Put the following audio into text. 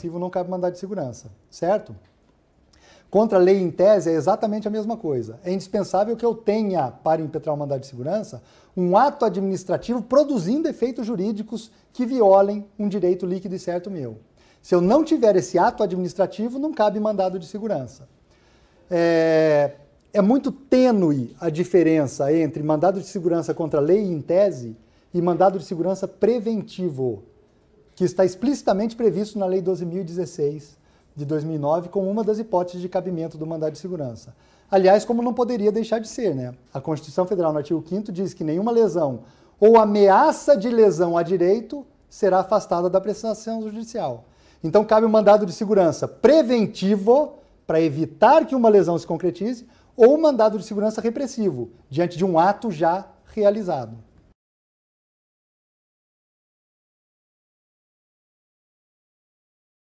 passivo não cabe mandado de segurança, certo? Contra a lei em tese é exatamente a mesma coisa. É indispensável que eu tenha, para impetrar o mandado de segurança, um ato administrativo produzindo efeitos jurídicos que violem um direito líquido e certo meu. Se eu não tiver esse ato administrativo, não cabe mandado de segurança. É, é muito tênue a diferença entre mandado de segurança contra a lei em tese e mandado de segurança preventivo que está explicitamente previsto na Lei 12.016 de 2009 como uma das hipóteses de cabimento do mandado de segurança. Aliás, como não poderia deixar de ser, né? A Constituição Federal, no artigo 5 diz que nenhuma lesão ou ameaça de lesão a direito será afastada da prestação judicial. Então, cabe o um mandado de segurança preventivo para evitar que uma lesão se concretize ou um mandado de segurança repressivo diante de um ato já realizado.